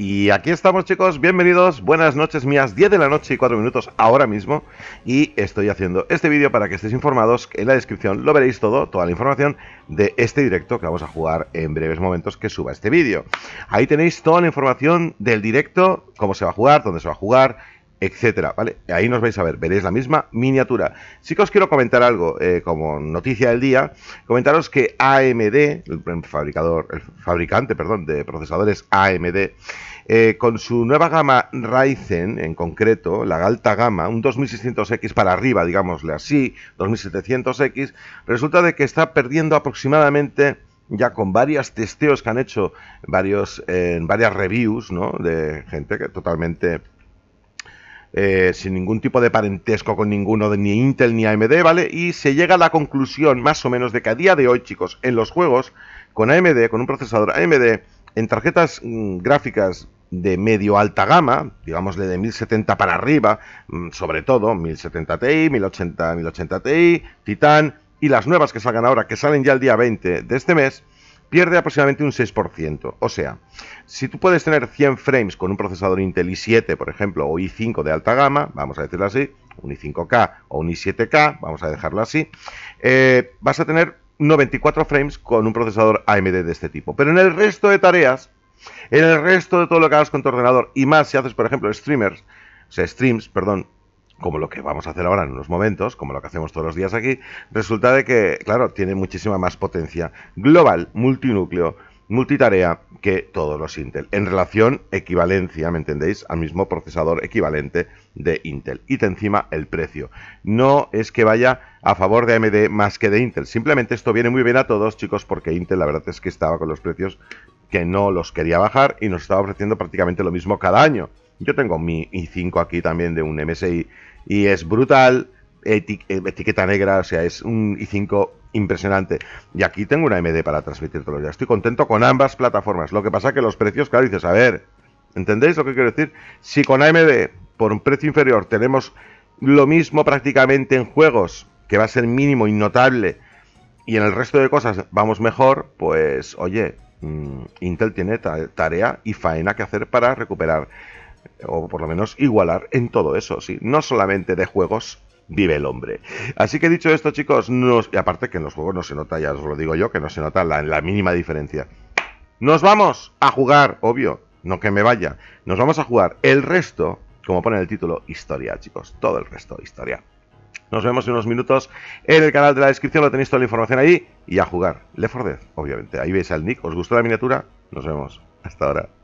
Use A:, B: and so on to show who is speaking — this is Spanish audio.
A: Y aquí estamos chicos, bienvenidos, buenas noches mías, 10 de la noche y 4 minutos ahora mismo y estoy haciendo este vídeo para que estéis informados, en la descripción lo veréis todo, toda la información de este directo que vamos a jugar en breves momentos que suba este vídeo. Ahí tenéis toda la información del directo, cómo se va a jugar, dónde se va a jugar etcétera, ¿vale? Ahí nos vais a ver, veréis la misma miniatura. Sí que os quiero comentar algo, eh, como noticia del día, comentaros que AMD, el el fabricante, perdón, de procesadores AMD, eh, con su nueva gama Ryzen, en concreto, la alta gama, un 2600X para arriba, digámosle así, 2700X, resulta de que está perdiendo aproximadamente ya con varios testeos que han hecho varios en varias reviews, ¿no? De gente que totalmente eh, sin ningún tipo de parentesco con ninguno de ni Intel ni AMD, ¿vale? Y se llega a la conclusión más o menos de que a día de hoy, chicos, en los juegos, con AMD, con un procesador AMD, en tarjetas mm, gráficas de medio alta gama, digámosle de 1070 para arriba, mm, sobre todo 1070 Ti, 1080, 1080 Ti, Titan y las nuevas que salgan ahora, que salen ya el día 20 de este mes, pierde aproximadamente un 6%. O sea, si tú puedes tener 100 frames con un procesador Intel i7, por ejemplo, o i5 de alta gama, vamos a decirlo así, un i5K o un i7K, vamos a dejarlo así, eh, vas a tener 94 frames con un procesador AMD de este tipo. Pero en el resto de tareas, en el resto de todo lo que hagas con tu ordenador, y más si haces, por ejemplo, streamers, o sea, streams, perdón, como lo que vamos a hacer ahora en unos momentos, como lo que hacemos todos los días aquí, resulta de que, claro, tiene muchísima más potencia global, multinúcleo, multitarea que todos los Intel, en relación equivalencia, ¿me entendéis?, al mismo procesador equivalente de Intel. Y de encima el precio. No es que vaya a favor de AMD más que de Intel, simplemente esto viene muy bien a todos, chicos, porque Intel la verdad es que estaba con los precios que no los quería bajar y nos estaba ofreciendo prácticamente lo mismo cada año. Yo tengo mi i5 aquí también de un MSI y es brutal, eh, etiqueta negra, o sea, es un i5 impresionante. Y aquí tengo una AMD para transmitírtelo ya. Estoy contento con ambas plataformas. Lo que pasa que los precios, claro, dices, a ver, ¿entendéis lo que quiero decir? Si con AMD por un precio inferior tenemos lo mismo prácticamente en juegos, que va a ser mínimo y notable, y en el resto de cosas vamos mejor, pues oye, mm, Intel tiene tarea y faena que hacer para recuperar o por lo menos igualar en todo eso, sí, no solamente de juegos vive el hombre. Así que dicho esto, chicos, nos, y aparte que en los juegos no se nota, ya os lo digo yo, que no se nota la, la mínima diferencia. Nos vamos a jugar, obvio, no que me vaya, nos vamos a jugar el resto, como pone el título, historia, chicos, todo el resto, historia. Nos vemos en unos minutos en el canal de la descripción, lo tenéis toda la información ahí y a jugar. Le 4 obviamente. Ahí veis al Nick, ¿os gustó la miniatura? Nos vemos. Hasta ahora.